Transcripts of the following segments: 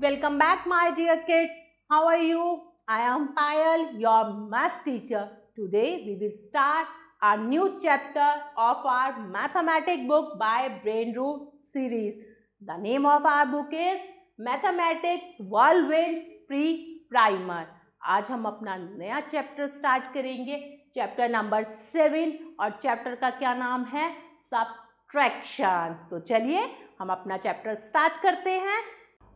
Welcome back my dear kids how are you I am Payal your maths teacher today we will start our new chapter of our mathematic book by brain roo series the name of our book is mathematics world wind pre primer आज हम अपना नया chapter start करेंगे chapter number seven और chapter का क्या नाम है सब ट्रैक्शन तो चलिए हम अपना चैप्टर स्टार्ट करते हैं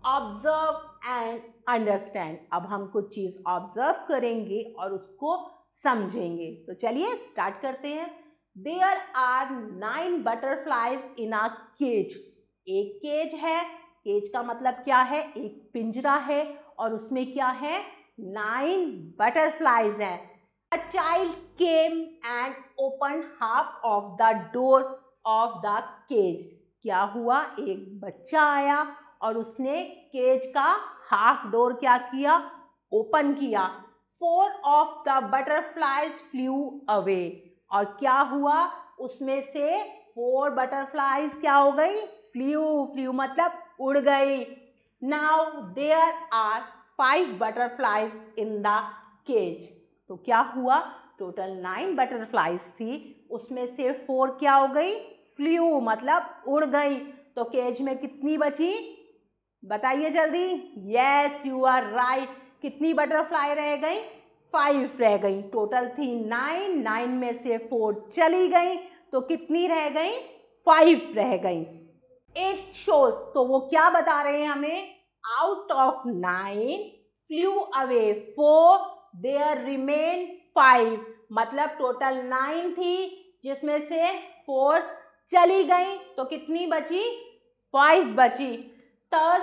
ऑब्जर्व एंड अंडरस्टैंड अब हम कुछ चीज़ ऑब्जर्व करेंगे और उसको समझेंगे तो चलिए स्टार्ट करते हैं there are nine butterflies in a cage एक केज है केज का मतलब क्या है एक पिंजरा है और उसमें क्या है नाइन बटरफ्लाइज हैं a child came and open half of the door of the cage क्या हुआ एक बच्चा आया और उसने केज का हाफ डोर क्या किया ओपन किया four of the butterflies flew away और क्या हुआ उसमें से फोर बटरफ्लाइज क्या हो गई फ्लू फ्लू मतलब उड़ गई now there are five butterflies in the cage तो क्या हुआ टोटल नाइन बटरफ्लाइज थी उसमें से फोर क्या हो गई फ्लू मतलब उड़ गई तो केज में कितनी बची बताइए जल्दी यस यू आर राइट कितनी बटरफ्लाई रह गई फाइव रह गई टोटल थी नाइन नाइन में से फोर चली गई तो कितनी रह गई फाइव रह गई एट शोज तो वो क्या बता रहे हैं हमें out of nine flew away four there remain five मतलब टोटल नाइन थी जिसमें से फोर चली गई तो कितनी बची फाइव बची thus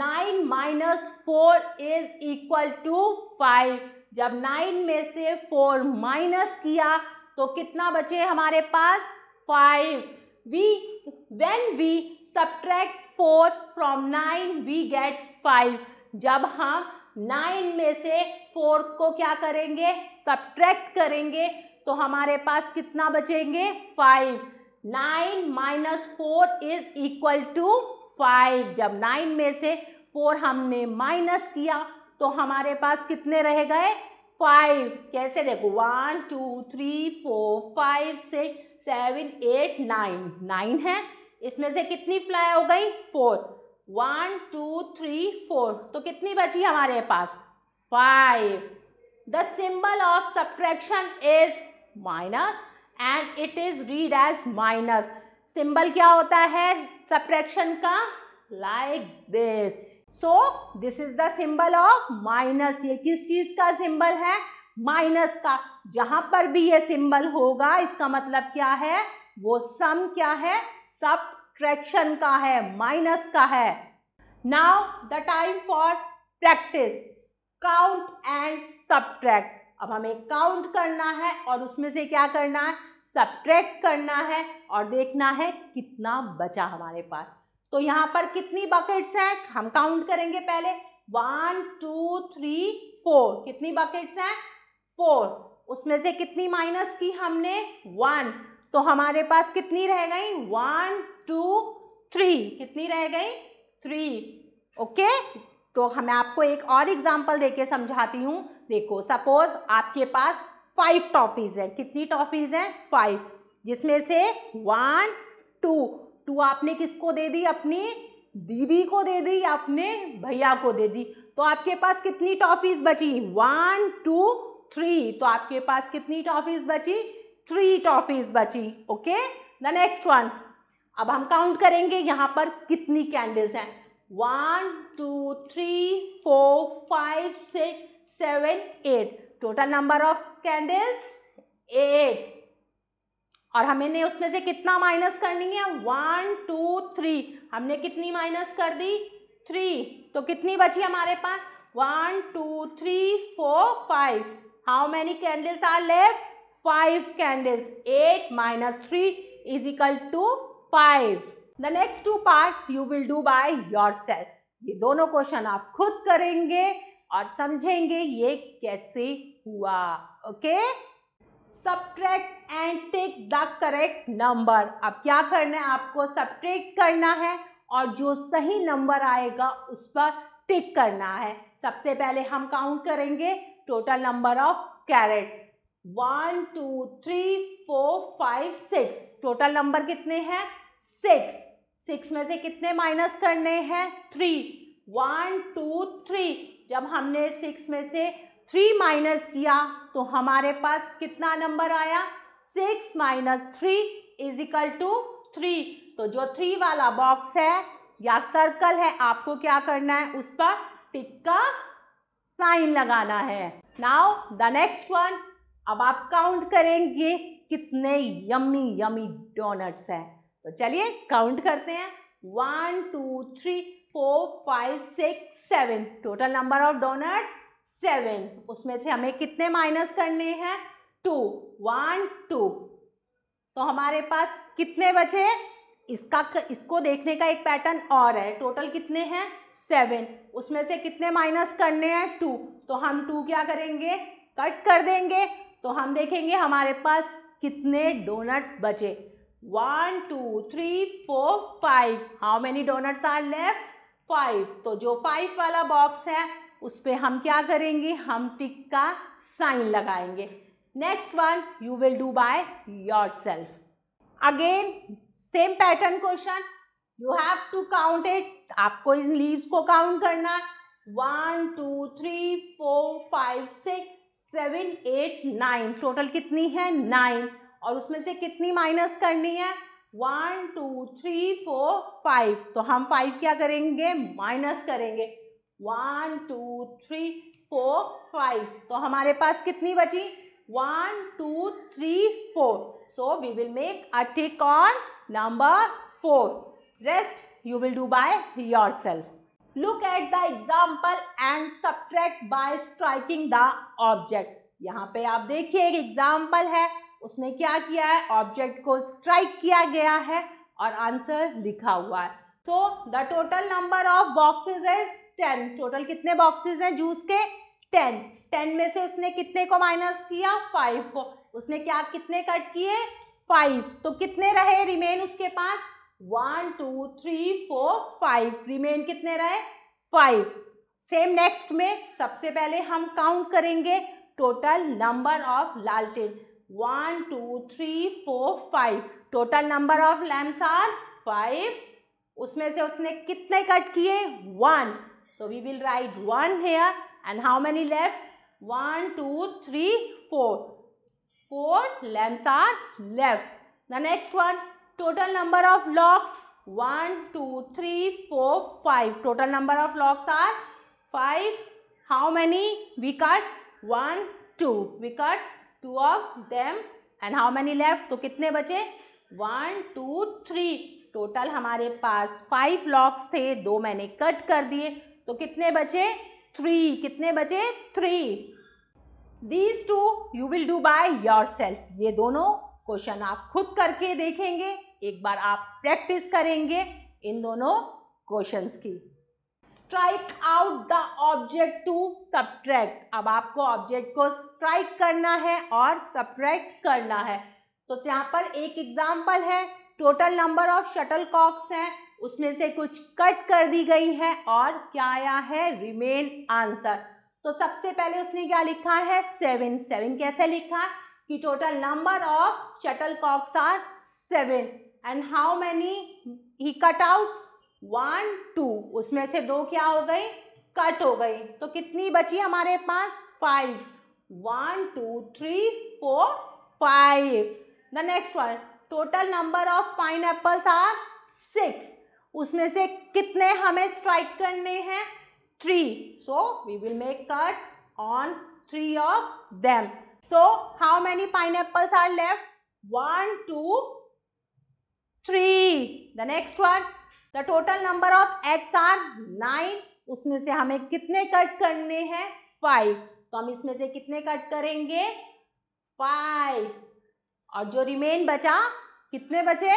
9 minus four is equal to five जब 9 में से 4 माइनस किया तो कितना बचे हमारे पास 5 we when we subtract 4 from 9 we get 5 जब हम 9 में से 4 को क्या करेंगे सब्ट्रैक्ट करेंगे तो हमारे पास कितना बचेंगे 5 9 minus four is equal to five जब नाइन में से फोर हमने माइनस किया तो हमारे पास कितने रह गए फाइव कैसे देखो one two three four five six seven eight nine nine है इसमें से कितनी फ्लाई हो गई four one two three four तो कितनी बची हमारे पास five the symbol of subtraction is minus and it is read as minus symbol क्या होता है सब्ट्रैक्शन का like this so this is the symbol of minus ये किस चीज का सिंबल है माइनस का जहां पर भी ये सिंबल होगा इसका मतलब क्या है वो सम क्या है सब ट्रैक्शन का है माइनस का है now the time for practice count and सब अब हमें काउंट करना है और उसमें से क्या करना है सब्ट्रैक्ट करना है और देखना है कितना बचा हमारे पास तो यहाँ पर कितनी बकेट्स हैं हम काउंट करेंगे पहले वन टू थ्री फोर कितनी बकेट्स हैं फोर उसमें से कितनी माइनस की हमने वन तो हमारे पास कितनी रह गई वन टू थ्री कितनी रह गई थ्री ओके तो मैं आपको एक और एग्जाम्पल देके समझाती हूँ देखो सपोज आपके पास फाइव टॉफीज है कितनी टॉफीज हैं फाइव जिसमें से वन टू टू आपने किसको दे दी अपनी दीदी को दे दी या अपने भैया को दे दी तो आपके पास कितनी टॉफीज बची वन टू थ्री तो आपके पास कितनी टॉफीज बची थ्री टॉफीज बची ओके द नेक्स्ट वन अब हम काउंट करेंगे यहाँ पर कितनी कैंडल्स हैं one two three four five six seven eight total number of candles eight और हमें उसमें से कितना माइनस करनी है वन टू थ्री हमने कितनी माइनस कर दी थ्री तो कितनी बची हमारे पास one two three four five how many candles are left five candles eight minus three is equal to five the next two part you will do by yourself ये दोनों question आप खुद करेंगे और समझेंगे ये कैसे हुआ okay subtract and take the correct number अब क्या करना है आपको सब्ट्रैक्ट करना है और जो सही नंबर आएगा उस पर टिक करना है सबसे पहले हम काउंट करेंगे total number of carrot one two three four five six total number कितने हैं सिक्स सिक्स में से कितने माइनस करने हैं थ्री वन टू थ्री जब हमने सिक्स में से थ्री माइनस किया तो हमारे पास कितना नंबर आया six minus three is equal to three तो जो थ्री वाला बॉक्स है या सर्कल है आपको क्या करना है उस पर टिक का साइन लगाना है नाउ द नेक्स्ट वन अब आप काउंट करेंगे कितने यम्मी यम्मी डोनट्स हैं तो चलिए काउंट करते हैं one two three four five six seven total number of donuts seven उसमें से हमें कितने माइनस करने हैं टू वन टू तो हमारे पास कितने बचे इसका इसको देखने का एक पैटर्न और है टोटल कितने हैं सेवन उसमें से कितने माइनस करने हैं टू तो हम टू क्या करेंगे कट कर देंगे तो हम देखेंगे हमारे पास कितने डोनट्स बचे one two three four five how many donuts are left five तो जो फाइव वाला बॉक्स है उस पर हम क्या करेंगे हम टिक का साइन लगाएंगे next one you will do by yourself again same pattern question you have to count it आपको इन लीव्स को काउंट करना है one two three four five six seven eight nine total कितनी है नाइन और उसमें से कितनी माइनस करनी है one two three four five तो हम फाइव क्या करेंगे माइनस करेंगे one two three four five तो हमारे पास कितनी बची one two three four so we will make a tick on number four rest will do by yourself look at the example and subtract by striking the object यहाँ पे आप देखिए एक एग्जाम्पल है उसने क्या किया है ऑब्जेक्ट को स्ट्राइक किया गया है और आंसर लिखा हुआ है so the total number of boxes is ten total कितने बॉक्सेस हैं जूस के टेन टेन में से उसने कितने को माइनस किया फाइव को उसने क्या कितने कट किए फाइव तो कितने रहे रिमेन उसके पास one two three four five remain कितने रहे फाइव सेम नेक्स्ट में सबसे पहले हम काउंट करेंगे टोटल नंबर ऑफ लालटेन one two three four five total number of lamps are five उसमें से उसने कितने कट किए one So we will write one here and how many left? 1, 2, 3, 4. four lamps are left. The next one, total number of locks 1, 2, 3, 4, 5. Total number of locks are 5. How many we cut? 1, 2. We cut two of them and how many left? so, कितने बचे? One two three total हमारे पास five locks थे दो मैंने cut कर दिए तो कितने बचे थ्री कितने बचे three these two you will do by yourself ये दोनों क्वेश्चन आप खुद करके देखेंगे एक बार आप प्रैक्टिस करेंगे इन दोनों क्वेश्चन की strike out the object to subtract अब आपको ऑब्जेक्ट को स्ट्राइक करना है और सब्ट्रैक्ट करना है तो यहाँ पर एक एग्जाम्पल है total number of shuttlecocks हैं उसमें से कुछ कट कर दी गई है और क्या आया है रिमेन आंसर तो सबसे पहले उसने क्या लिखा है सेवन सेवन कैसे लिखा कि total number of shuttlecocks are seven and how many he cut out one two उसमें से दो क्या हो गई कट हो गई तो कितनी बची हमारे पास five one two three four five the next one total number of pineapples are six उसमें से कितने हमें स्ट्राइक करने हैं three so we will make cut on three of them so how many pineapples are left one two three the next one the total number of eggs are nine उसमें से हमें कितने cut करने हैं five तो हम इसमें से कितने कट करेंगे फाइव और जो रिमेन बचा कितने बचे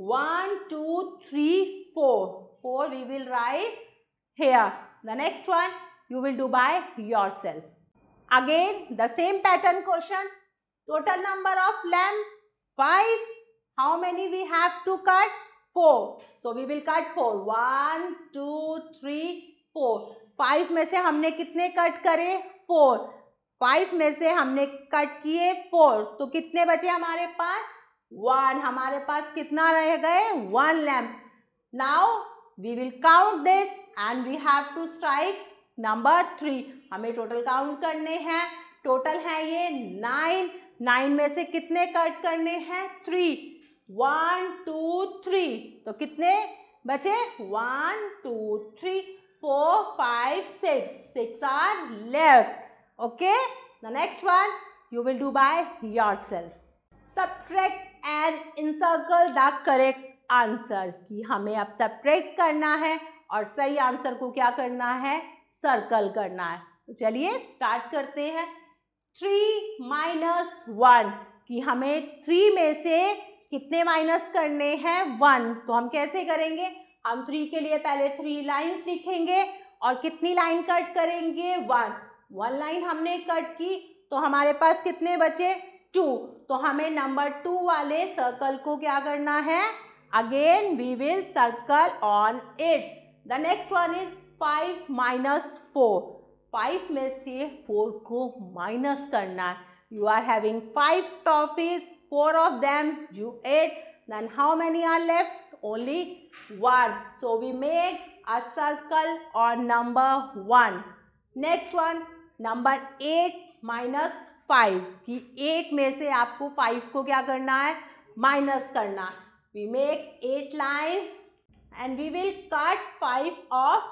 one two three four. Four we will write here. The next one you will do by yourself. Again the same pattern question. Total number of lamb five. How many we have to cut? Four. So we will cut four. One, two, three, four. Five में से हमने कितने cut करे Four. 5 में से हमने cut किए 4. तो कितने बचे हमारे पास वन हमारे पास कितना रह गए one lamp now we will count this and we have to strike number three हमें total count करने हैं total है ये नाइन नाइन में से कितने कट करने हैं थ्री वन टू थ्री तो कितने बचे one two three four five six six are left okay the next one you will do by yourself subtract and circle the correct answer कि हमें अब सेपरेट करना है और सही आंसर को क्या करना है सर्कल करना है तो चलिए स्टार्ट करते हैं थ्री माइनस वन कि हमें थ्री में से कितने माइनस करने हैं वन तो हम कैसे करेंगे हम थ्री के लिए पहले थ्री लाइंस लिखेंगे और कितनी लाइन कट करेंगे वन वन लाइन हमने कट की तो हमारे पास कितने बचे टू तो हमें नंबर टू वाले सर्कल को क्या करना है again we will circle on it the next one is 5 minus 4 5 में से 4 को माइनस करना है you are having 5 toffees 4 of them you ate then how many are left only one so we make a circle on number 1 next one number 8 minus 5 कि 8 में से आपको 5 को क्या करना है माइनस करना है we make eight lines and we will cut five of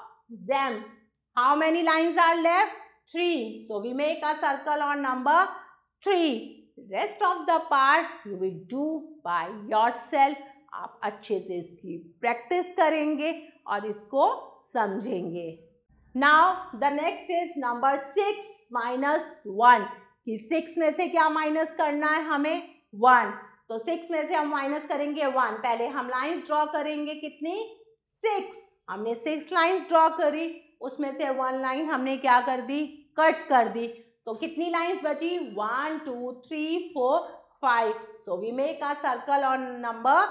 them. How many lines are left? three So we make a circle on number 3. Rest of the part you will do by yourself. आप अच्छे से इसकी practice करेंगे और इसको समझेंगे now the next is number six minus one कि सिक्स में से क्या माइनस करना है हमें वन तो सिक्स में से हम माइनस करेंगे वन पहले हम लाइंस ड्रॉ करेंगे कितनी सिक्स हमने सिक्स लाइंस ड्रॉ करी उसमें से वन लाइन हमने क्या कर दी कट कर दी तो कितनी लाइंस बची one two three four five so we make a circle on number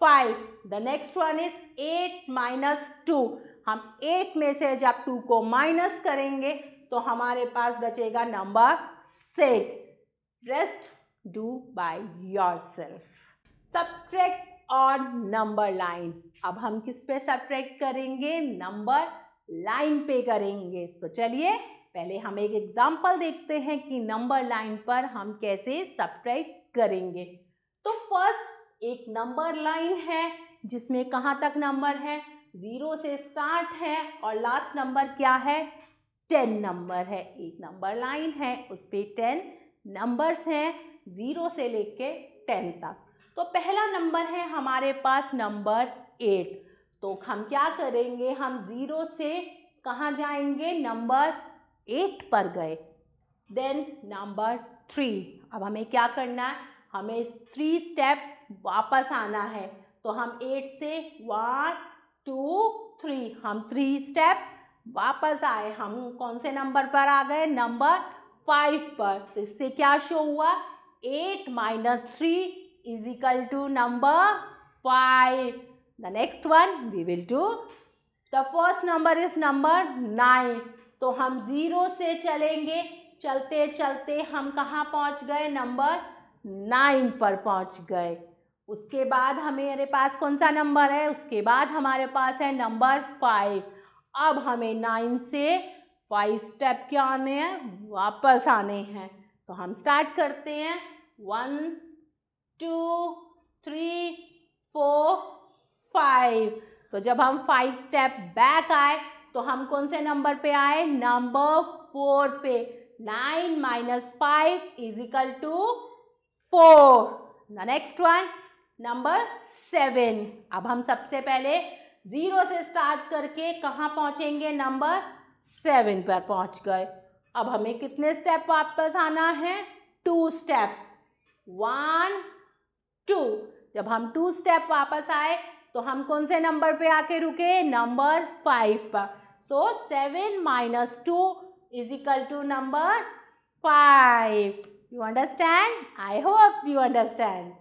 five the next one is eight minus two हम एट में से जब टू को माइनस करेंगे तो हमारे पास बचेगा number six rest do by yourself. Subtract और नंबर लाइन अब हम किस पे subtract करेंगे नंबर लाइन पे करेंगे तो चलिए पहले हम एक example देखते हैं कि नंबर लाइन पर हम कैसे subtract करेंगे तो फर्स्ट एक नंबर लाइन है जिसमें कहाँ तक नंबर है ज़ीरो से स्टार्ट है और लास्ट नंबर क्या है टेन नंबर है एक नंबर लाइन है उस पर टेन नंबर्स हैं ज़ीरो से लेके टेन तक तो पहला नंबर है हमारे पास नंबर एट तो हम क्या करेंगे हम ज़ीरो से कहाँ जाएंगे नंबर एट पर गए देन नंबर थ्री अब हमें क्या करना है हमें थ्री स्टेप वापस आना है तो हम एट से वन टू थ्री हम थ्री स्टेप वापस आए हम कौन से नंबर पर आ गए नंबर फाइव पर तो इससे क्या शो हुआ eight minus three is equal to number five the next one we will to the first number is number nine तो हम ज़ीरो से चलेंगे चलते चलते हम कहाँ पहुँच गए नंबर नाइन पर पहुँच गए उसके बाद हमारे पास कौन सा नंबर है उसके बाद हमारे पास है नंबर फाइव अब हमें नाइन से फाइव स्टेप क्या आने हैं वापस आने हैं तो हम स्टार्ट करते हैं one two three four five तो जब हम फाइव स्टेप बैक आए तो हम कौन से नंबर पे आए नंबर फोर पे nine minus five is equal to four the next one number seven अब हम सबसे पहले जीरो से स्टार्ट करके कहाँ पहुँचेंगे नंबर सेवन पर पहुँच गए अब हमें कितने स्टेप वापस आना है टू स्टेप वन टू जब हम टू स्टेप वापस आए तो हम कौन से नंबर पे आके रुके नंबर फाइव पर so seven minus two is equal to number five you understand I hope you understand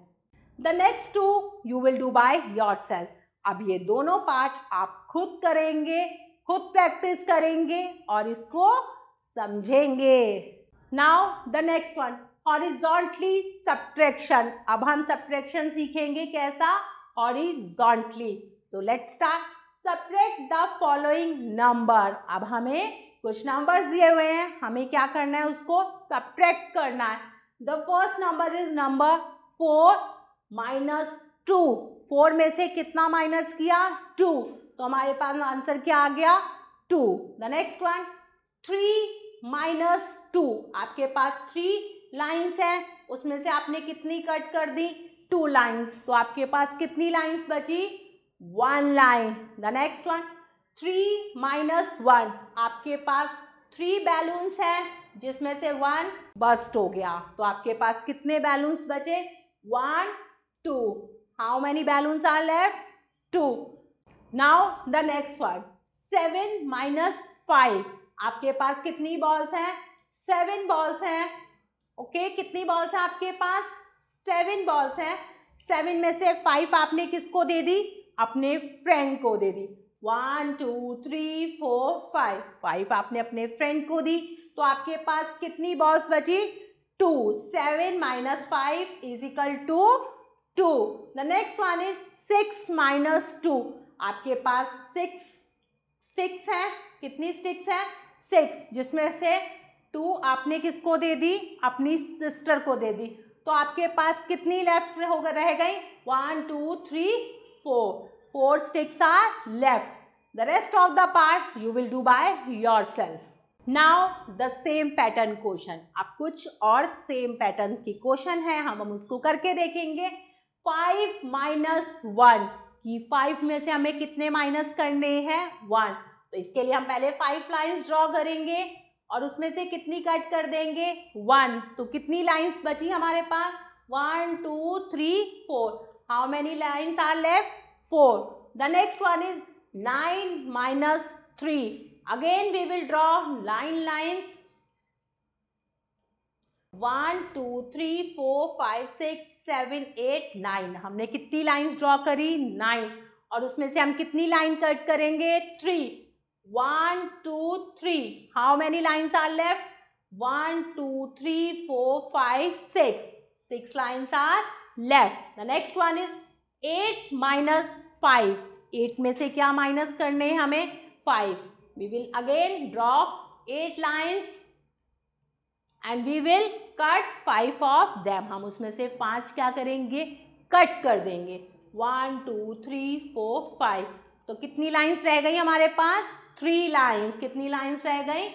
the next two you will do by self अब ये दोनों पार्ट आप खुद करेंगे खुद प्रैक्टिस करेंगे और इसको समझेंगे now the next one horizontally subtraction अब हम सब्ट्रैक्शन सीखेंगे कैसा हॉरिजॉन्टली तो let start subtract the following number अब हमें कुछ नंबर्स दिए हुए हैं हमें क्या करना है उसको सब्ट्रैक्ट करना है the first number is number four minus two four में से कितना माइनस किया टू तो हमारे पास आंसर क्या आ गया two the next one three minus two आपके पास थ्री लाइंस है उसमें से आपने कितनी कट कर दी टू लाइंस तो आपके पास कितनी लाइंस बची one line the next one three minus one आपके पास थ्री बैलून्स है जिसमें से वन बस्ट हो गया तो आपके पास कितने बैलून्स बचे one two how many balloons are left two now the next one seven minus five आपके पास कितनी बॉल्स हैं सेवन बॉल्स हैं ओके कितनी बॉल्स हैं आपके पास सेवन बॉल्स हैं सेवन में से फाइव आपने किसको दे दी अपने फ्रेंड को दे दी one two three four five five आपने अपने फ्रेंड को दी तो आपके पास कितनी बॉल्स बची two seven minus five is equal to two the next one is six minus two आपके पास सिक्स स्टिक्स हैं कितनी स्टिक्स हैं सिक्स जिसमें से टू आपने किसको दे दी अपनी सिस्टर को दे दी तो आपके पास कितनी लेफ्ट हो रह गई one two three four four sticks are left rest of the part you will do by yourself now the same pattern question अब कुछ और सेम पैटर्न की क्वेश्चन है हम हम उसको करके देखेंगे फाइव माइनस वन कि फाइव में से हमें कितने माइनस करने हैं वन तो इसके लिए हम पहले फाइव लाइन्स ड्रॉ करेंगे और उसमें से कितनी कट कर देंगे वन तो कितनी लाइन्स बची हमारे पास one two three four how many lines are left four the next one is nine minus three again we will draw line lines one two three four five six seven eight nine हमने कितनी lines draw करी nine और उसमें से हम कितनी line cut करेंगे three one two three how many lines are left one two three four five six six lines are left the next one is 8 minus 5 8 में से क्या minus करने हैं हमें 5 we will again draw 8 lines and we will cut 5 of them हम उसमें से 5 क्या करेंगे कट कर देंगे 1 2 3 4 5 तो कितनी लाइंस रह गई हमारे पास थ्री लाइन्स कितनी लाइन्स रह गई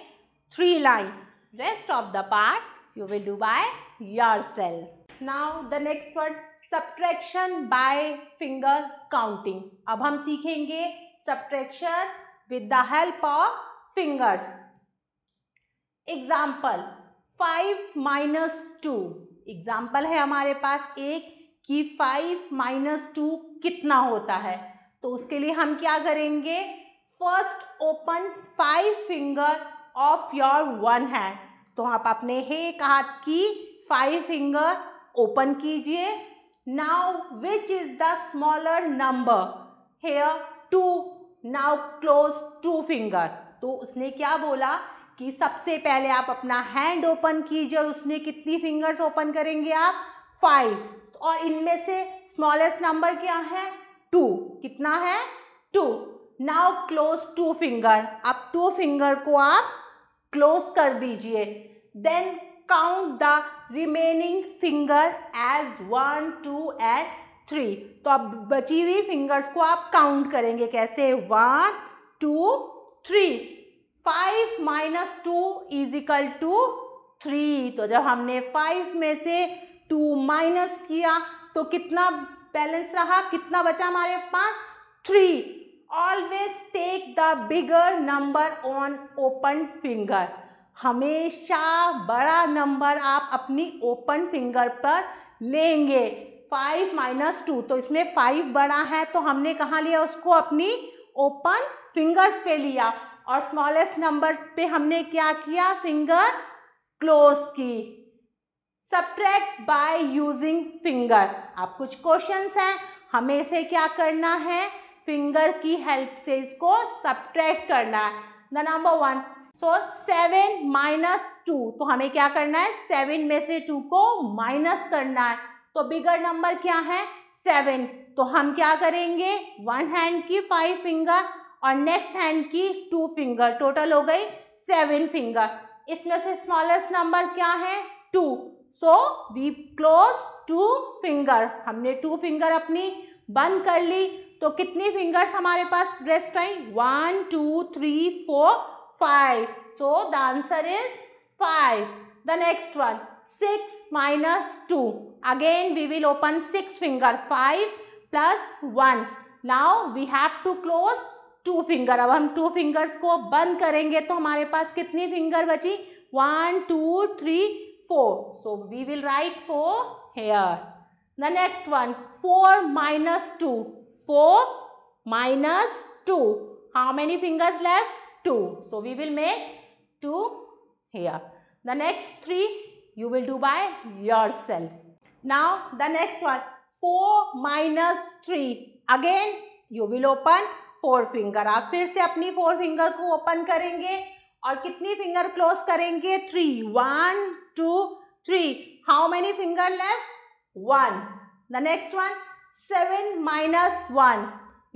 three line rest of the part you will do by yourself now the next word subtraction by finger counting अब हम सीखेंगे subtraction with the help of fingers example five minus two example है हमारे पास एक कि five minus to कितना होता है तो उसके लिए हम क्या करेंगे first open five finger of your one hand तो आप अपने एक हाथ की फाइव फिंगर ओपन कीजिए now which is the smaller number here two now close two finger तो उसने क्या बोला कि सबसे पहले आप अपना हैंड ओपन कीजिए और उसमें कितनी फिंगर्स ओपन करेंगे आप फाइव और इनमें से स्मॉलेस्ट नंबर क्या है टू कितना है two now close two finger आप टू फिंगर को आप क्लोज कर दीजिए then count the remaining finger as one two and three तो अब बची हुई फिंगर्स को आप काउंट करेंगे कैसे one two three five minus two is equal to three तो जब हमने फाइव में से टू माइनस किया तो कितना बैलेंस रहा कितना बचा हमारे पास three always take the bigger number on open finger हमेशा बड़ा नंबर आप अपनी ओपन फिंगर पर लेंगे फाइव माइनस टू तो इसमें फाइव बड़ा है तो हमने कहाँ लिया उसको अपनी ओपन फिंगर्स पे लिया और स्मॉलेस्ट नंबर पे हमने क्या किया फिंगर क्लोज की सब्ट्रैक्ट बाय यूजिंग फिंगर आप कुछ क्वेश्चंस हैं हमें इसे क्या करना है फिंगर की हेल्प से इसको सब्ट्रैक्ट करना है the number one so seven minus two तो हमें क्या करना है सेवन में से टू को माइनस करना है तो बिगर नंबर क्या है सेवन तो हम क्या करेंगे वन हैंड की फाइव फिंगर और नेक्स्ट हैंड की टू फिंगर टोटल हो गई सेवन फिंगर इसमें से स्मॉलेस्ट नंबर क्या है two so we close two finger हमने टू फिंगर अपनी बंद कर ली तो कितनी फिंगर्स हमारे पास ब्रेस्ट आई one two three four five so the answer is five the next one six minus two again we will open six finger five plus one now we have to close two finger अब हम two fingers को बंद करेंगे तो हमारे पास कितनी finger बची one two three four so we will write four here the next one four minus two four minus two. How many fingers left? Two. So we will make two here. The next three you will do by yourself. Now the next one four minus three. Again you will open four finger. आप फिर से अपनी four finger को open करेंगे और कितनी finger close करेंगे three one two three how many finger left one the next one seven minus one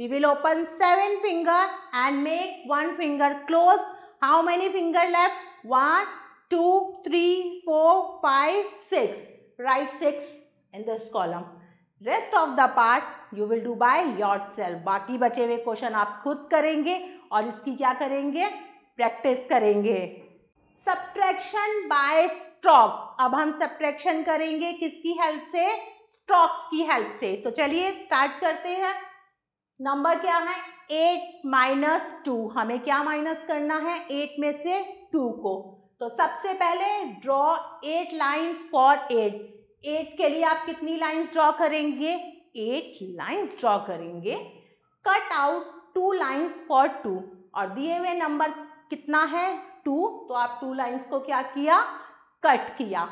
We will open seven finger and make 1 finger close. How many finger left? 1, 2, 3, 4, 5, 6. Write 6 in this column. Rest of the part you will do by yourself बाकी बचे हुए question आप खुद करेंगे और इसकी क्या करेंगे प्रैक्टिस करेंगे सब्ट्रैक्शन बाय स्ट्रोक्स अब हम सब्ट्रैक्शन करेंगे किसकी हेल्प से स्ट्रॉक्स की हेल्प से तो चलिए स्टार्ट करते हैं नंबर क्या है एट माइनस टू हमें क्या माइनस करना है एट में से टू को तो सबसे पहले draw eight lines for eight eight के लिए आप कितनी लाइंस ड्रॉ करेंगे एट लाइंस ड्रॉ करेंगे cut out two lines for two और दिए हुए नंबर कितना है टू तो आप टू लाइन्स को क्या किया कट किया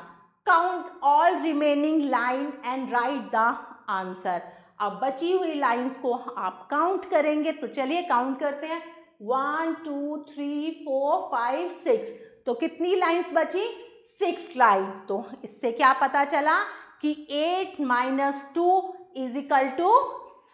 count all remaining line and write the answer अब बची हुई लाइंस को आप काउंट करेंगे तो चलिए काउंट करते हैं one two three four five six तो कितनी लाइंस बची सिक्स लाइन तो इससे क्या पता चला कि eight minus two is equal to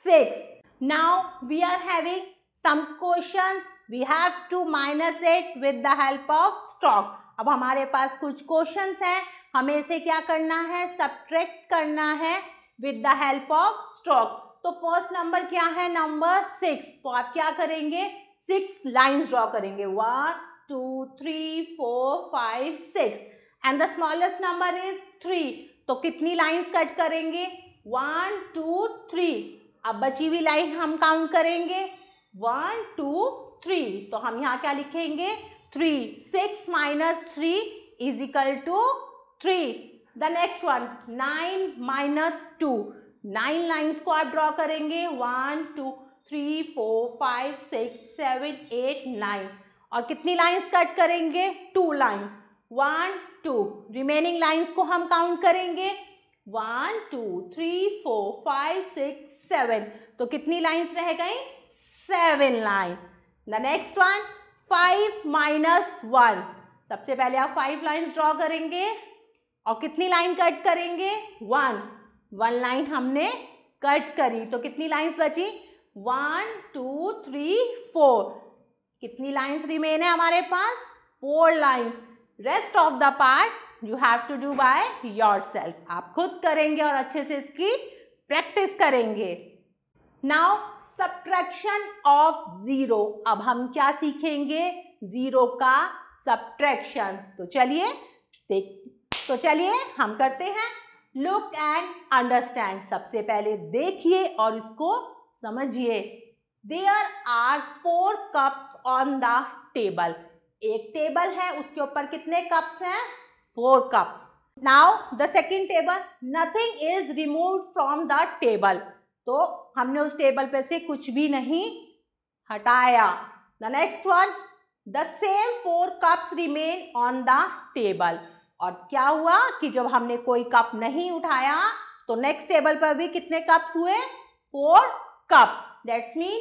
six now we are having some question we have to minus eight with the help of stock अब हमारे पास कुछ क्वेश्चंस हैं हमें इसे क्या करना है सब्ट्रैक्ट करना है with the help of stroke तो फर्स्ट नंबर क्या है नंबर सिक्स तो आप क्या करेंगे सिक्स लाइन्स ड्रॉ करेंगे one two three four five six and the smallest number is three तो कितनी लाइंस कट करेंगे वन टू थ्री अब बची हुई लाइन हम काउंट करेंगे वन टू थ्री तो हम यहाँ क्या लिखेंगे three six minus three is equal to three the next one nine minus two nine lines को आप ड्रॉ करेंगे one two three four five six seven eight nine और कितनी लाइन्स कट करेंगे two line one two remaining lines को हम count करेंगे one two three four five six seven तो कितनी लाइन्स रह गई seven line the next one five minus one सबसे पहले आप फाइव लाइन्स ड्रॉ करेंगे और कितनी लाइन कट करेंगे वन वन लाइन हमने कट करी तो कितनी लाइंस बची वन टू थ्री फोर कितनी लाइंस रिमेन है हमारे पास four line rest of the part you have to do by yourself आप खुद करेंगे और अच्छे से इसकी प्रैक्टिस करेंगे नाउ सब्ट्रैक्शन ऑफ जीरो अब हम क्या सीखेंगे जीरो का सब्ट्रैक्शन तो चलिए देख तो चलिए हम करते हैं लुक एंड अंडरस्टैंड सबसे पहले देखिए और इसको समझिए there are four cups on the table एक टेबल है उसके ऊपर कितने कप्स हैं four cups now the second table nothing is remove from the table तो हमने उस टेबल पे से कुछ भी नहीं हटाया the next one the same four cups remain on the table और क्या हुआ कि जब हमने कोई कप नहीं उठाया तो नेक्स्ट टेबल पर भी कितने कप्स हुए four cup that's mean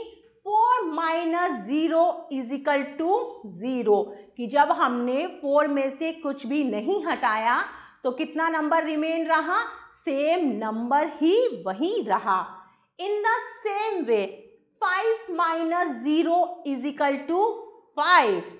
four minus zero is equal to zero कि जब हमने फोर में से कुछ भी नहीं हटाया तो कितना नंबर रिमेन रहा सेम नंबर ही वही रहा in the same way five minus zero is equal to five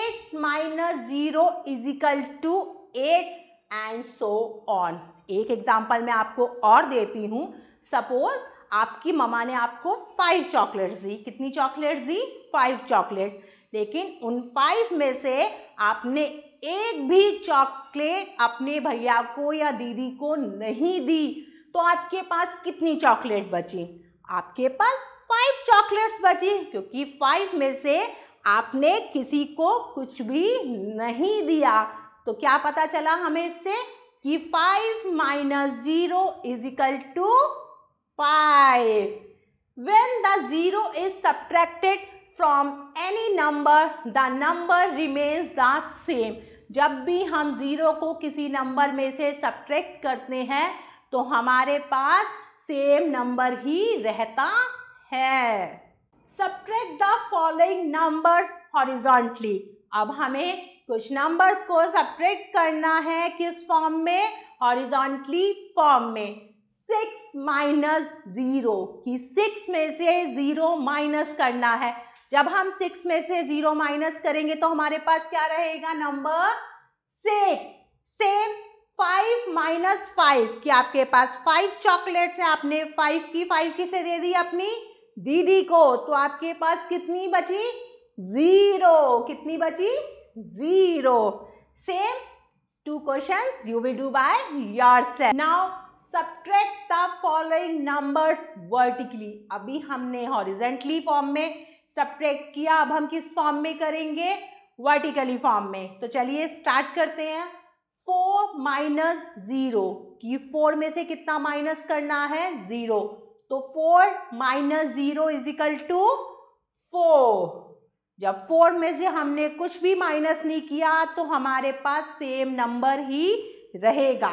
eight minus zero is equal to eight and so on एक एग्जाम्पल मैं आपको और देती हूँ सपोज आपकी ममा ने आपको फाइव चॉकलेट्स दी कितनी चॉकलेट्स दी फाइव चॉकलेट लेकिन उन फाइव में से आपने एक भी चॉकलेट अपने भैया को या दीदी को नहीं दी तो आपके पास कितनी चॉकलेट बची आपके पास फाइव चॉकलेट्स बची क्योंकि फाइव में से आपने किसी को कुछ भी नहीं दिया तो क्या पता चला हमें इससे कि five minus zero is equal to five when the zero is subtracted from any number the number remains the same जब भी हम ज़ीरो को किसी नंबर में से सब्ट्रैक्ट करते हैं तो हमारे पास सेम नंबर ही रहता है subtract the following numbers horizontally अब हमें कुछ नंबर्स को सप्रेक्ट करना है किस फॉर्म में हॉरिजॉन्टली फॉर्म में सिक्स माइनस ज़ीरो सिक्स में से ज़ीरो माइनस करना है जब हम सिक्स में से ज़ीरो माइनस करेंगे तो हमारे पास क्या रहेगा number six same five minus five कि आपके पास फाइव चॉकलेट्स हैं आपने फाइव की फाइव की से दे दी अपनी दीदी को तो आपके पास कितनी बची ज़ीरो कितनी बची zero. Same two questions you will do by yourself. Now subtract the following numbers vertically. अभी हमने horizontally form में subtract किया अब हम किस form में करेंगे vertically form में तो चलिए start करते हैं फोर माइनस ज़ीरो कि फोर में से कितना माइनस करना है ज़ीरो तो four minus zero is equal to four जब फोर में से हमने कुछ भी माइनस नहीं किया तो हमारे पास सेम नंबर ही रहेगा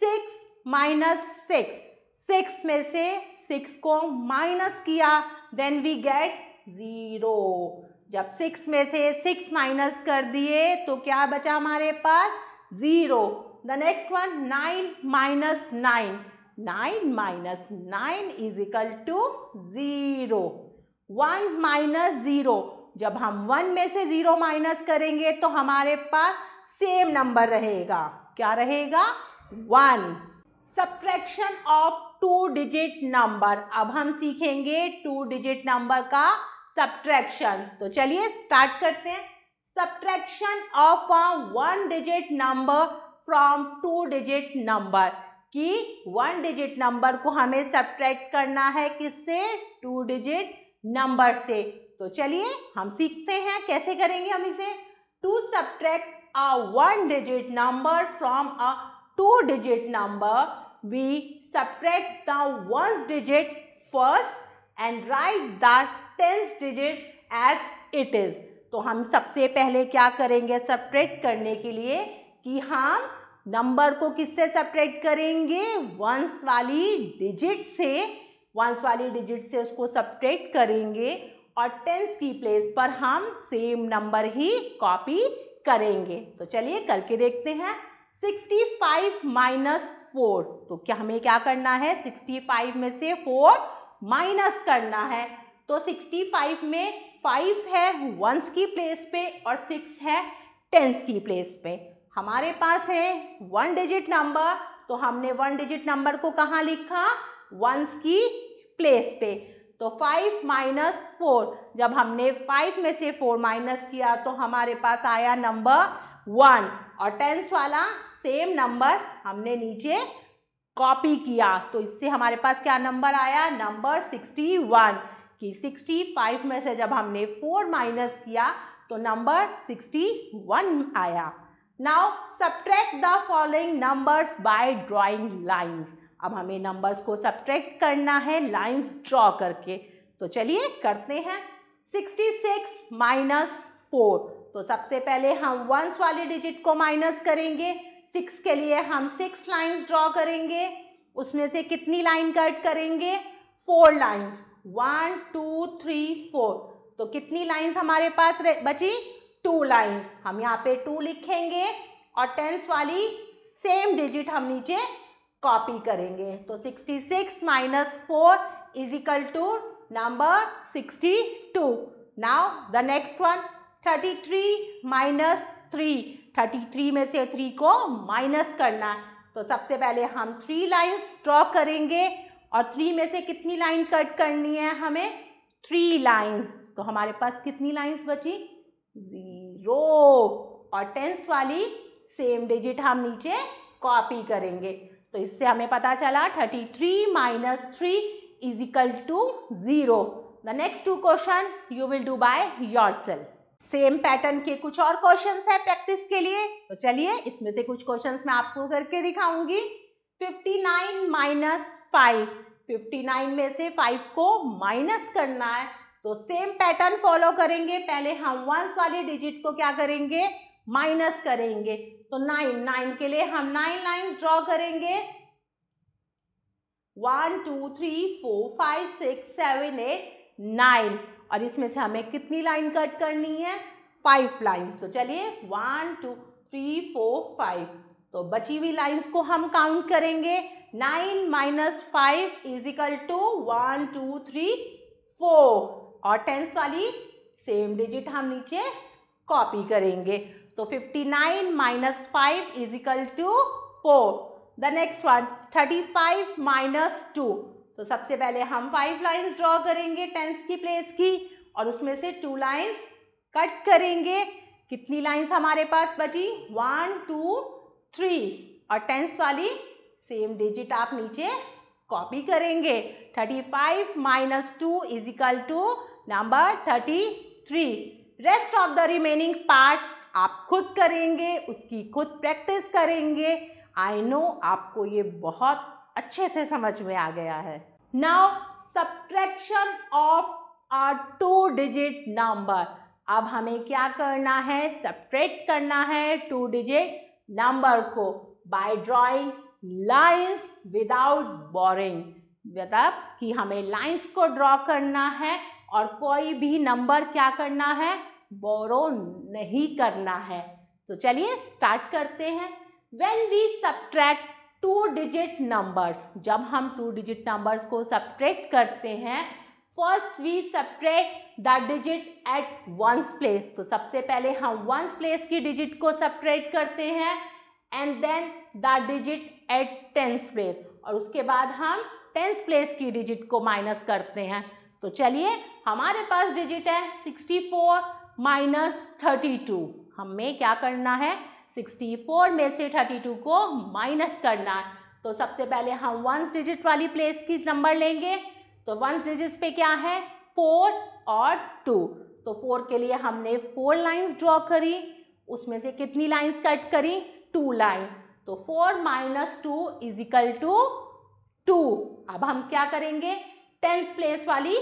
सिक्स माइनस सिक्स सिक्स में से सिक्स को माइनस किया देन वी गेट ज़ीरो जब सिक्स में से सिक्स माइनस कर दिए तो क्या बचा हमारे पास zero the next one nine minus nine nine minus nine is equal to zero one minus zero जब हम वन में से ज़ीरो माइनस करेंगे तो हमारे पास सेम नंबर रहेगा क्या रहेगा one subtraction of two digit number अब हम सीखेंगे टू डिजिट नंबर का सब्ट्रैक्शन तो चलिए स्टार्ट करते हैं subtraction of a one digit number from two digit number कि वन डिजिट नंबर को हमें सब्ट्रैक्ट करना है किससे टू डिजिट नंबर से तो चलिए हम सीखते हैं कैसे करेंगे हम इसे to subtract a one digit number from a two digit number we subtract the ones digit first and write the tens digit as it is तो हम सबसे पहले क्या करेंगे सब्ट्रैक्ट करने के लिए कि हम नंबर को किससे सब्ट्रैक्ट करेंगे वंस वाली डिजिट से वंस वाली डिजिट से उसको सब्ट्रैक्ट करेंगे और टेंस की प्लेस पर हम सेम नंबर ही कॉपी करेंगे तो चलिए करके देखते हैं 65 फाइव माइनस फोर तो क्या हमें क्या करना है 65 में से 4 माइनस करना है तो 65 में 5 है वंस की प्लेस पे और 6 है टेंस की प्लेस पे हमारे पास है वन डिजिट नंबर तो हमने वन डिजिट नंबर को कहाँ लिखा वंस की प्लेस पे तो फाइव माइनस फोर जब हमने फाइव में से फोर माइनस किया तो हमारे पास आया नंबर वन और टेंथ वाला सेम नंबर हमने नीचे कॉपी किया तो इससे हमारे पास क्या नंबर आया नंबर सिक्सटी वन कि सिक्सटी फाइव में से जब हमने फोर माइनस किया तो नंबर सिक्सटी वन आया now subtract the following numbers by drawing lines अब हमें नंबर्स को सब्ट्रैक्ट करना है लाइन ड्रॉ करके तो चलिए करते हैं 66 माइनस फोर तो सबसे पहले हम वंस वाले डिजिट को माइनस करेंगे सिक्स के लिए हम सिक्स लाइंस ड्रॉ करेंगे उसमें से कितनी लाइन कट करेंगे four line one two three four तो कितनी लाइंस हमारे पास बची टू लाइंस हम यहाँ पे टू लिखेंगे और टेंस वाली सेम डिजिट हम नीचे कॉपी करेंगे तो 66 six minus four is equal to number sixty two now the next one 33 three minus three thirty में से थ्री को माइनस करना है तो सबसे पहले हम थ्री लाइन्स ड्रॉ करेंगे और थ्री में से कितनी लाइन कट करनी है हमें थ्री लाइन्स तो हमारे पास कितनी लाइन्स बची ज़ीरो और टेंथ वाली सेम डिजिट हम नीचे कॉपी करेंगे तो इससे हमें पता चला thirty three minus three is equal to zero the next two question you will do by yourself same pattern के कुछ और क्वेश्चन है प्रैक्टिस के लिए तो चलिए इसमें से कुछ क्वेश्चन मैं आपको करके दिखाऊंगी 59 माइनस फाइव फिफ्टी नाइन में से फाइव को माइनस करना है तो सेम पैटर्न फॉलो करेंगे पहले हम वंस वाले डिजिट को क्या करेंगे माइनस करेंगे तो नाइन नाइन के लिए हम नाइन लाइन ड्रॉ करेंगे one two three four five six seven eight nine और इसमें से हमें कितनी लाइन कट करनी है फाइव लाइंस तो चलिए one two three four five तो बची हुई लाइन्स को हम काउंट करेंगे nine minus five is equal to one two three four और टेंथ वाली सेम डिजिट हम नीचे कॉपी करेंगे तो 59 nine minus five is is equal to four the next one thirty five minus two तो सबसे पहले हम फाइव लाइन्स ड्रॉ करेंगे टेंस की प्लेस की और उसमें से टू लाइन्स कट करेंगे कितनी लाइन्स हमारे पास बची वन टू थ्री और टेंस वाली सेम डिजिट आप नीचे कॉपी करेंगे thirty five minus two is equal to number thirty three rest of the remaining part आप खुद करेंगे उसकी खुद प्रैक्टिस करेंगे आई नो आपको ये बहुत अच्छे से समझ में आ गया है now subtraction of our two digit number अब हमें क्या करना है सब्ट्रैक्ट करना है टू डिजिट नंबर को by drawing lines without borrowing मतलब कि हमें लाइंस को ड्रॉ करना है और कोई भी नंबर क्या करना है बोरो नहीं करना है तो चलिए स्टार्ट करते हैं when we subtract two digit numbers जब हम टू डिजिट नंबर्स को सब्ट्रैक्ट करते हैं first we subtract the digit at ones place तो सबसे पहले हम वंस प्लेस की डिजिट को सब्ट्रैक्ट करते हैं and then the digit at tens place और उसके बाद हम टेंस प्लेस की डिजिट को माइनस करते हैं तो चलिए हमारे पास डिजिट है sixty four minus thirty two हमें क्या करना है सिक्सटी फोर में से थर्टी टू को माइनस करना है तो सबसे पहले हम वंस डिजिट वाली प्लेस की नंबर लेंगे तो वंस डिजिट पे क्या है फोर और टू तो फोर के लिए हमने फोर लाइंस ड्रॉ करी उसमें से कितनी लाइंस कट करी टू लाइन तो four minus two is equal to two अब हम क्या करेंगे टेंथ प्लेस वाली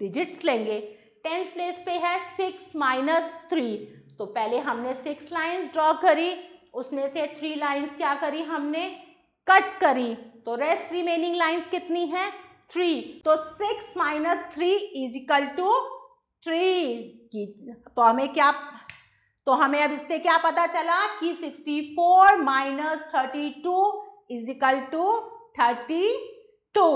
डिजिट्स लेंगे टेंथ प्लेस पे है सिक्स माइनस थ्री तो पहले हमने सिक्स लाइंस ड्रॉ करी उसमें से थ्री लाइंस क्या करी हमने कट करी तो रेस्ट रिमेनिंग लाइंस कितनी है थ्री तो six minus three is equal to three की तो हमें क्या तो हमें अब इससे क्या पता चला कि sixty four minus thirty two is equal to thirty two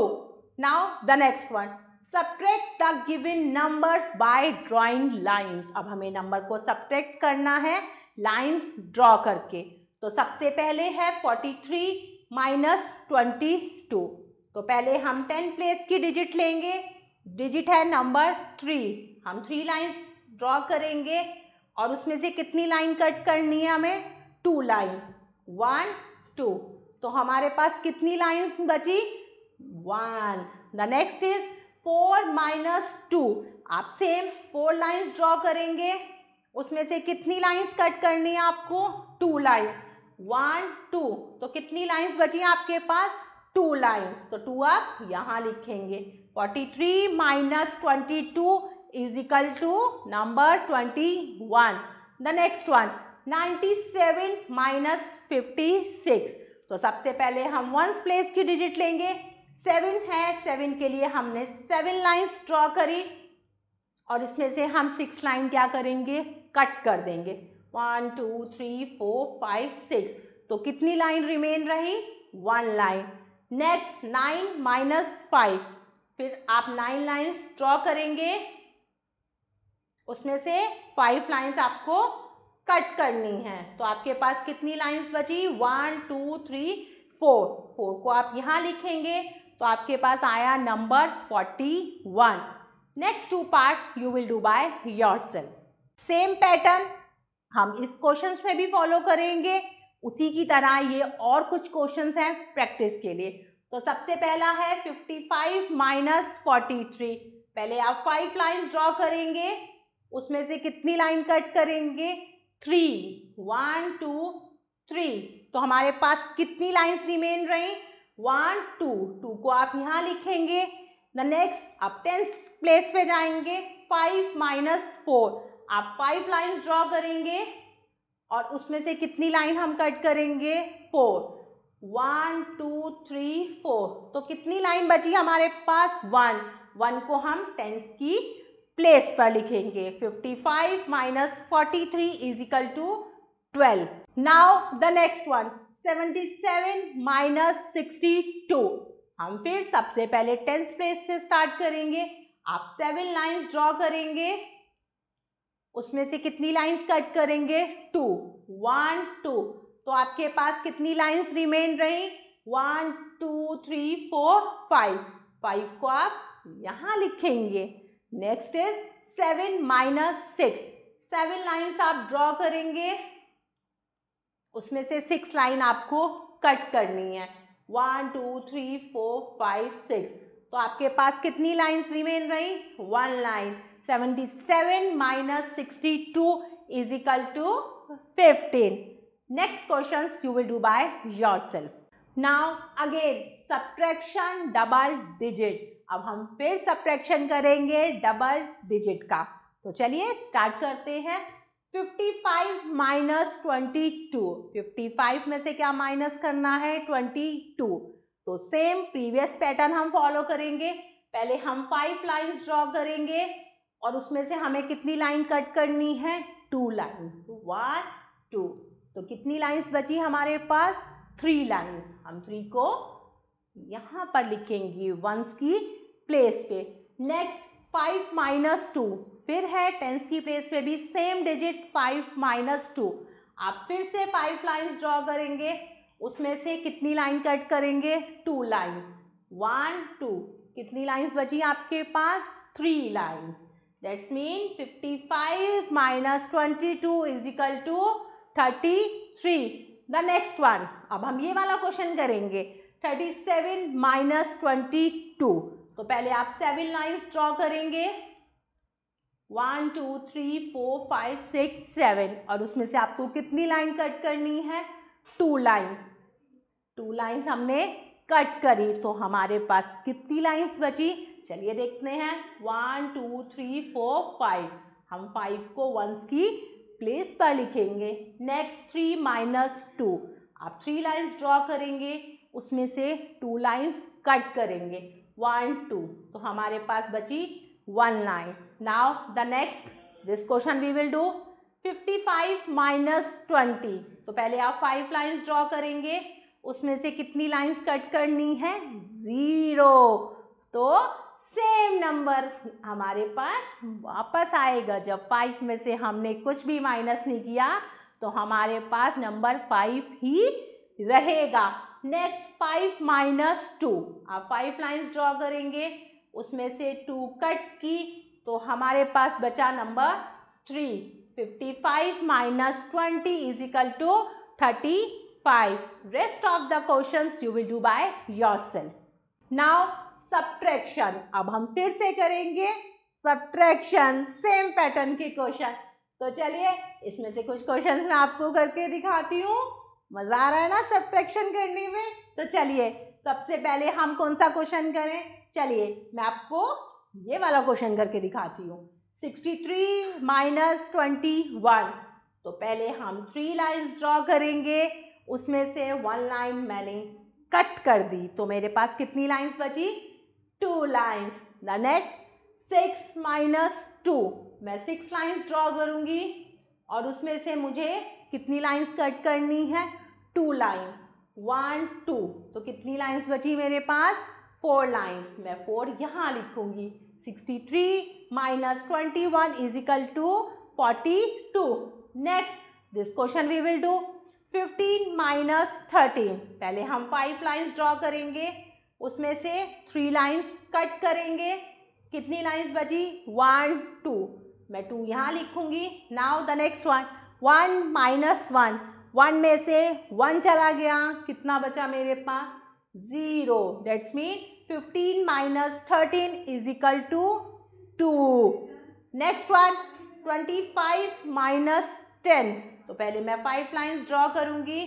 now the next one subtract the given numbers by drawing lines अब हमें नंबर को सब्ट्रैक्ट करना है लाइंस ड्रॉ करके तो सबसे पहले है 43 माइनस टू तो पहले हम टेन प्लेस की डिजिट लेंगे डिजिट है नंबर थ्री हम थ्री लाइंस ड्रॉ करेंगे और उसमें से कितनी लाइन कट करनी है हमें टू लाइन वन टू तो हमारे पास कितनी लाइन्स बची one the next is four minus two आप सेम फोर लाइंस ड्रॉ करेंगे उसमें से कितनी लाइंस कट करनी है आपको टू लाइन वन टू तो कितनी लाइंस बची हैं आपके पास टू लाइन्स तो टू आप यहाँ लिखेंगे forty three minus twenty two is equal to number twenty one the next one ninety seven minus fifty six तो सबसे पहले हम वंस प्लेस की डिजिट लेंगे सेवन है सेवन के लिए हमने सेवन लाइन्स ड्रॉ करी और इसमें से हम सिक्स लाइन क्या करेंगे कट कर देंगे one two three four five six तो कितनी लाइन रिमेन रही one line next nine minus five फिर आप नाइन लाइन्स ड्रॉ करेंगे उसमें से फाइव लाइन्स आपको कट करनी है तो आपके पास कितनी लाइन्स बची one two three four four को आप यहाँ लिखेंगे तो आपके पास आया number forty one next two part you will do by yourself same pattern हम इस क्वेश्चन में भी फॉलो करेंगे उसी की तरह ये और कुछ क्वेश्चन हैं प्रैक्टिस के लिए तो सबसे पहला है 55 माइनस फोर्टी पहले आप फाइव लाइन ड्रॉ करेंगे उसमें से कितनी लाइन कट करेंगे थ्री वन टू थ्री तो हमारे पास कितनी लाइंस रिमेन रही वन टू टू को आप यहाँ लिखेंगे द नेक्स्ट आप टेंथ प्लेस पे जाएंगे फाइव माइनस फोर आप फाइव लाइन्स ड्रॉ करेंगे और उसमें से कितनी लाइन हम कट करेंगे four one two three four तो कितनी लाइन बची हमारे पास वन वन को हम टेंथ की प्लेस पर लिखेंगे fifty five minus forty three is equal to twelve now the next one 77 minus sixty हम फिर सबसे पहले टेंथ प्लेस से स्टार्ट करेंगे आप सेवन लाइंस ड्रॉ करेंगे उसमें से कितनी लाइंस कट करेंगे टू वन टू तो आपके पास कितनी लाइंस रिमेन रही one two three four five five को आप यहाँ लिखेंगे next is seven minus six seven lines आप ड्रॉ करेंगे उसमें से सिक्स लाइन आपको कट करनी है one two three four five six तो आपके पास कितनी लाइंस रिमेन रही one line seventy seven minus sixty two is equal to fifteen next question you will do by yourself now again subtraction double digit अब हम फिर subtraction करेंगे double digit का तो चलिए स्टार्ट करते हैं 55 माइनस ट्वेंटी टू में से क्या माइनस करना है 22 तो सेम प्रीवियस पैटर्न हम फॉलो करेंगे पहले हम फाइव लाइंस ड्रॉ करेंगे और उसमें से हमें कितनी लाइन कट करनी है टू लाइन वन टू तो कितनी लाइंस बची हमारे पास थ्री लाइंस हम थ्री को यहाँ पर लिखेंगे वंस की प्लेस पे नेक्स्ट फाइव माइनस टू फिर है टेंस की प्लेस पे भी same digit five minus two आप फिर से फाइव लाइन्स ड्रॉ करेंगे उसमें से कितनी लाइन कट करेंगे टू लाइन वन टू कितनी लाइन्स बची आपके पास three lines that's mean fifty five minus twenty two is equal to thirty three the next one अब हम ये वाला क्वेश्चन करेंगे thirty seven minus twenty two तो पहले आप सेवन लाइन्स ड्रॉ करेंगे one two three four five six seven और उसमें से आपको कितनी लाइन कट करनी है टू लाइन टू लाइन्स हमने कट करी तो हमारे पास कितनी लाइन्स बची चलिए देखते हैं one two three four five हम फाइव को वंस की प्लेस पर लिखेंगे नेक्स्ट थ्री माइनस टू आप थ्री लाइन्स ड्रॉ करेंगे उसमें से टू लाइन्स कट करेंगे वन टू तो हमारे पास बची one line now the next this question we will do fifty five minus twenty तो पहले आप फाइव लाइन्स ड्रॉ करेंगे उसमें से कितनी लाइंस कट करनी है ज़ीरो तो सेम नंबर हमारे पास वापस आएगा जब फाइव में से हमने कुछ भी माइनस नहीं किया तो हमारे पास नंबर फाइव ही रहेगा नेक्स्ट फाइव माइनस टू आप फाइव लाइन्स ड्रॉ करेंगे उसमें से टू कट की तो हमारे पास बचा number three fifty five minus twenty is equal to thirty five rest of the question you will do by yourself now subtraction अब हम फिर से करेंगे सब्ट्रैक्शन सेम पैटर्न के क्वेश्चन तो चलिए इसमें से कुछ क्वेश्चंस मैं आपको करके दिखाती हूँ मज़ा आ रहा है ना सब्ट्रैक्शन करने में तो चलिए सबसे पहले हम कौन सा क्वेश्चन करें चलिए मैं आपको ये वाला क्वेश्चन करके दिखाती हूँ sixty three minus twenty one तो पहले हम थ्री लाइन्स ड्रॉ करेंगे उसमें से वन लाइन मैंने कट कर दी तो मेरे पास कितनी लाइन्स बची two lines the next six minus two मैं सिक्स लाइन्स ड्रॉ करूँगी और उसमें से मुझे कितनी लाइन्स कट करनी है टू लाइन वन टू तो कितनी लाइंस बची मेरे पास फोर लाइंस मैं फोर यहाँ लिखूंगी sixty three minus twenty one is equal to forty two next this question we will do fifteen minus thirteen पहले हम फाइव लाइंस ड्रॉ करेंगे उसमें से थ्री लाइंस कट करेंगे कितनी लाइंस बची वन टू मैं टू यहाँ लिखूंगी now the next one one minus one one में से वन चला गया कितना बचा मेरे पास zero that's mean fifteen minus thirteen is equal to two next one twenty five minus ten तो पहले मैं फाइव लाइन्स ड्रॉ करूंगी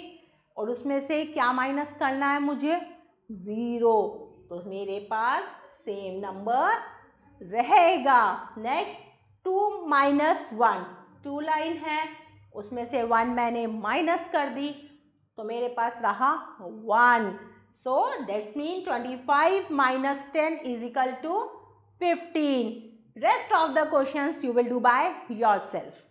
और उसमें से क्या माइनस करना है मुझे ज़ीरो तो मेरे पास सेम नंबर रहेगा next two minus one two line है उसमें से वन मैंने माइनस कर दी तो मेरे पास रहा one so that's mean twenty five minus ten is equal to fifteen rest of the question you will do by yourself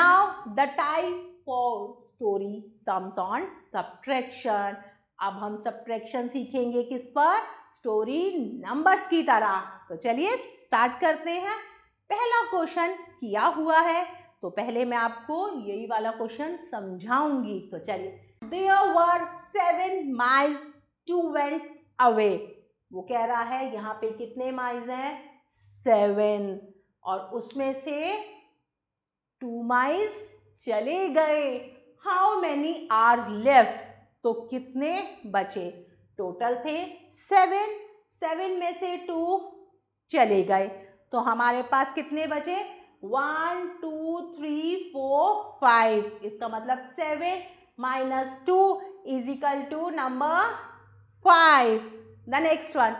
now the type four story sums on subtraction अब हम subtraction सीखेंगे किस पर story numbers की तरह तो चलिए start करते हैं पहला क्वेश्चन किया हुआ है तो पहले मैं आपको यही वाला क्वेश्चन समझाऊंगी तो चलिए there were seven miles two went away वो कह रहा है यहाँ पे कितने माइल्स हैं सेवन और उसमें से टू माइल्स चले गए हाउ मैनी आर लेफ्ट तो कितने बचे टोटल थे सेवन सेवन में से टू चले गए तो हमारे पास कितने बचे one two three four five इसका मतलब seven minus two is equal to number five the next one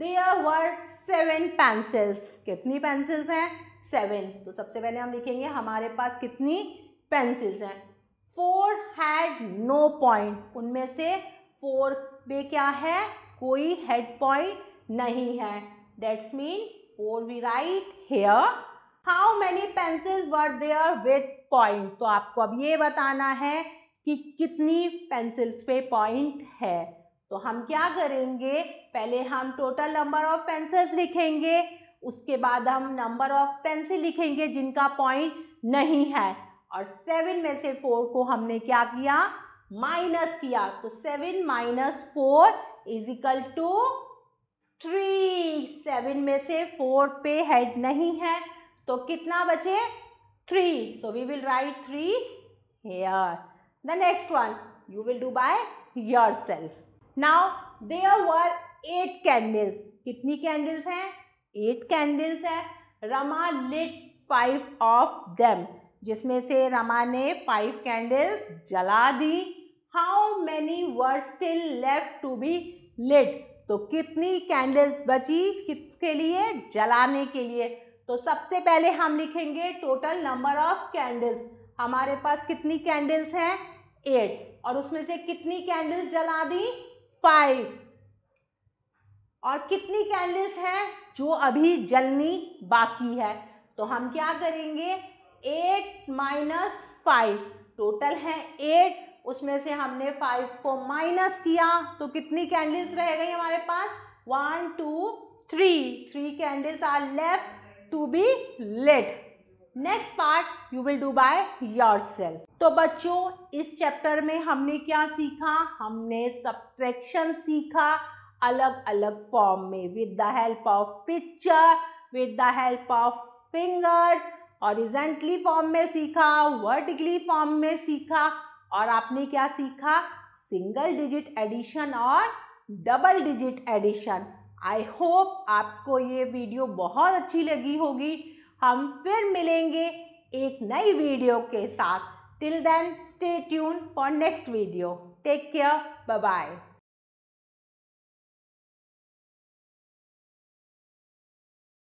there were seven pencils कितनी पेंसिल्स हैं सेवन तो सबसे पहले हम लिखेंगे हमारे पास कितनी पेंसिल्स हैं फोर हैड नो पॉइंट उनमें से फोर पे क्या है कोई हेड पॉइंट नहीं है that's mean four we write here how many pencil were there with point तो आपको अब ये बताना है कि कितनी पेंसिल्स पे पॉइंट है तो हम क्या करेंगे पहले हम टोटल नंबर ऑफ पेंसिल्स लिखेंगे उसके बाद हम नंबर ऑफ पेंसिल लिखेंगे जिनका पॉइंट नहीं है और सेवन में से फोर को हमने क्या किया माइनस किया तो seven minus four is equal to three seven में से फोर पे हेड नहीं है तो कितना बचे three so we will write three here the next one you will do by yourself now there were eight candles कितनी candles हैं एट कैंडल्स हैं Rama lit five of them जिसमें से रमा ने फाइव कैंडल्स जला दी how many were still left to be lit तो कितनी कैंडल्स बची किसके लिए जलाने के लिए तो सबसे पहले हम लिखेंगे टोटल नंबर ऑफ कैंडल्स हमारे पास कितनी कैंडल्स हैं एट और उसमें से कितनी कैंडल्स जला दी फाइव और कितनी कैंडल्स हैं जो अभी जलनी बाकी है तो हम क्या करेंगे एट माइनस फाइव टोटल है एट उसमें से हमने फाइव को माइनस किया तो कितनी कैंडल्स रह गई हमारे पास one two three three candles are left to be lit next part you will do by yourself तो बच्चों इस चैप्टर में हमने क्या सीखा हमने सब्ट्रैक्शन सीखा अलग अलग फॉर्म में with the help of picture with the help of finger horizontally form में सीखा वर्टिकली फॉर्म में सीखा और आपने क्या सीखा सिंगल डिजिट एडिशन और double digit addition I hope आपको ये वीडियो बहुत अच्छी लगी होगी हम फिर मिलेंगे एक नई वीडियो के साथ till then stay tune for next video take care bye bye